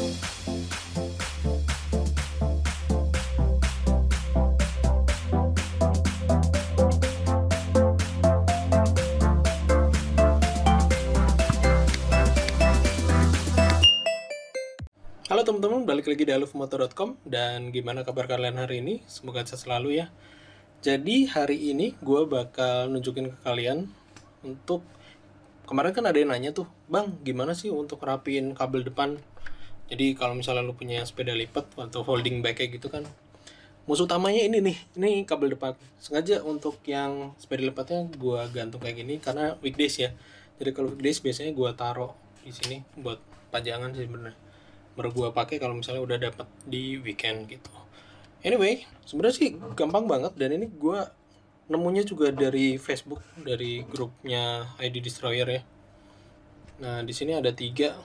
Halo teman-teman, balik lagi di alufmotor.com dan gimana kabar kalian hari ini? Semoga sehat selalu ya. Jadi hari ini gue bakal nunjukin ke kalian untuk kemarin kan ada yang nanya tuh, Bang, gimana sih untuk rapiin kabel depan jadi kalau misalnya lu punya sepeda lipat atau folding bike kayak gitu kan musuh utamanya ini nih ini kabel depan sengaja untuk yang sepeda lipatnya gua gantung kayak gini karena weekdays ya jadi kalau weekdays biasanya gua taruh di sini buat pajangan sih sebenarnya baru gua pakai kalau misalnya udah dapat di weekend gitu anyway sebenarnya sih gampang banget dan ini gua nemunya juga dari Facebook dari grupnya ID Destroyer ya nah di sini ada tiga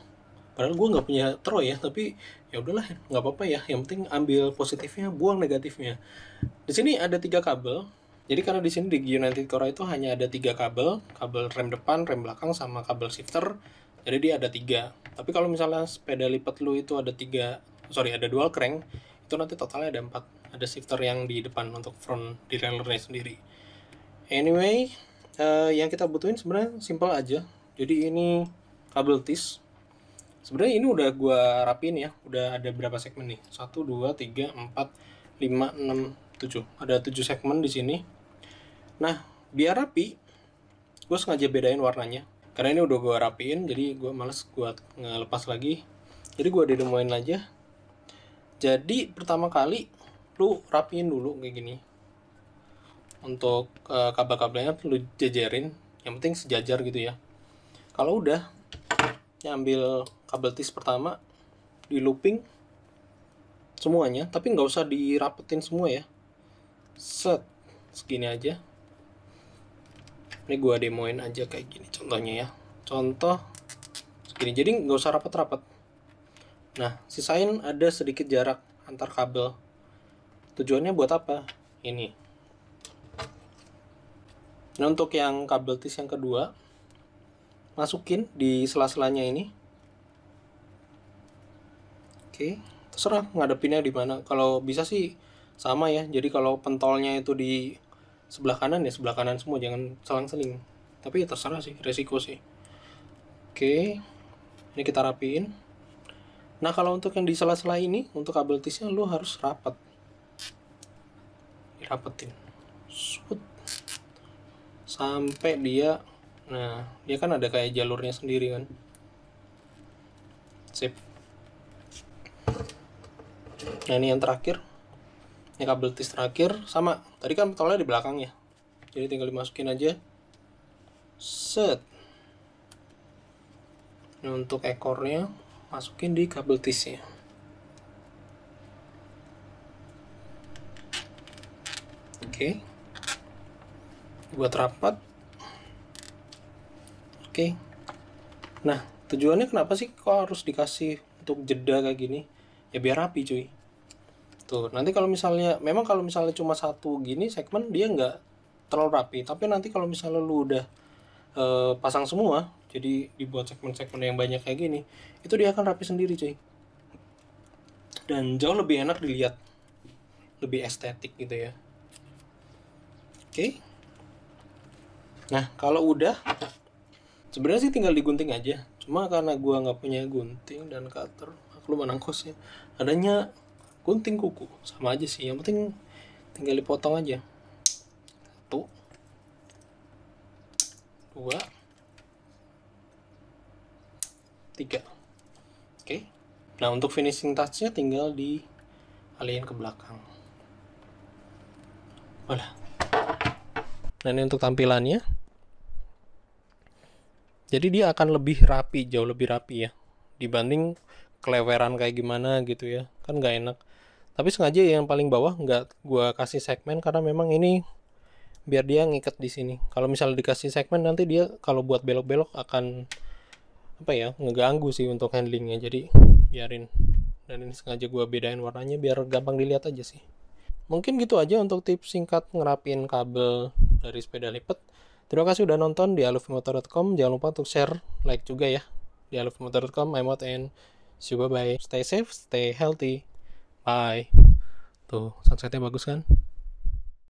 padahal gue nggak punya Troy ya tapi ya udahlah nggak apa-apa ya yang penting ambil positifnya buang negatifnya di sini ada tiga kabel jadi karena di sini di United Core itu hanya ada tiga kabel kabel rem depan rem belakang sama kabel shifter jadi dia ada tiga tapi kalau misalnya sepeda lipat lu itu ada tiga sorry ada dual crank itu nanti totalnya ada empat ada shifter yang di depan untuk front derailernya sendiri anyway uh, yang kita butuhin sebenarnya simple aja jadi ini kabel tis sebenarnya ini udah gue rapiin ya udah ada berapa segmen nih satu dua tiga empat lima enam tujuh ada tujuh segmen di sini nah biar rapi gue sengaja bedain warnanya karena ini udah gue rapiin jadi gue males gue ngelepas lagi jadi gue dedemoin aja jadi pertama kali lu rapiin dulu kayak gini untuk uh, kabel-kabelnya lu jejerin yang penting sejajar gitu ya kalau udah saya ambil kabel tis pertama di looping semuanya tapi nggak usah dirapetin semua ya set segini aja ini gua demoin aja kayak gini contohnya ya contoh segini jadi nggak usah rapat-rapat nah sisain ada sedikit jarak antar kabel tujuannya buat apa ini nah untuk yang kabel tis yang kedua masukin di sela-selanya ini oke terserah ngadepinnya di mana kalau bisa sih sama ya jadi kalau pentolnya itu di sebelah kanan ya sebelah kanan semua jangan selang-seling tapi ya terserah sih resiko sih oke ini kita rapiin Nah kalau untuk yang di sela-sela ini untuk kabel tisnya lu harus rapat, dirapetin, Sud. sampai dia Nah, dia kan ada kayak jalurnya sendiri kan. Sip. Nah, ini yang terakhir. Ini kabel tis terakhir sama. Tadi kan tolnya di belakang ya. Jadi tinggal dimasukin aja. Set. Ini nah, untuk ekornya masukin di kabel tisnya. Oke. Okay. Buat rapat okay. nah tujuannya kenapa sih kok harus dikasih untuk jeda kayak gini ya biar rapi cuy tuh nanti kalau misalnya memang kalau misalnya cuma satu gini segmen dia nggak terlalu rapi tapi nanti kalau misalnya lu udah e, pasang semua jadi dibuat segmen-segmen yang banyak kayak gini itu dia akan rapi sendiri cuy dan jauh lebih enak dilihat lebih estetik gitu ya oke okay. nah kalau udah sebenarnya sih tinggal digunting aja cuma karena gue nggak punya gunting dan cutter aku anak kosnya adanya gunting kuku sama aja sih yang penting tinggal dipotong aja satu dua tiga oke nah untuk finishing touchnya tinggal di alien ke belakang Wala. Nah ini untuk tampilannya jadi dia akan lebih rapi jauh lebih rapi ya dibanding keleweran kayak gimana gitu ya kan nggak enak tapi sengaja ya, yang paling bawah nggak gue kasih segmen karena memang ini biar dia ngikat di sini kalau misalnya dikasih segmen nanti dia kalau buat belok-belok akan apa ya ngeganggu sih untuk handlingnya jadi biarin dan ini sengaja gue bedain warnanya biar gampang dilihat aja sih mungkin gitu aja untuk tips singkat ngerapin kabel dari sepeda lipat Terima kasih sudah nonton di alufimotor.com. Jangan lupa untuk share, like juga ya. Di alufimotor.com, I'm out and see you bye-bye. Stay safe, stay healthy. Bye. Tuh, sunsetnya bagus kan?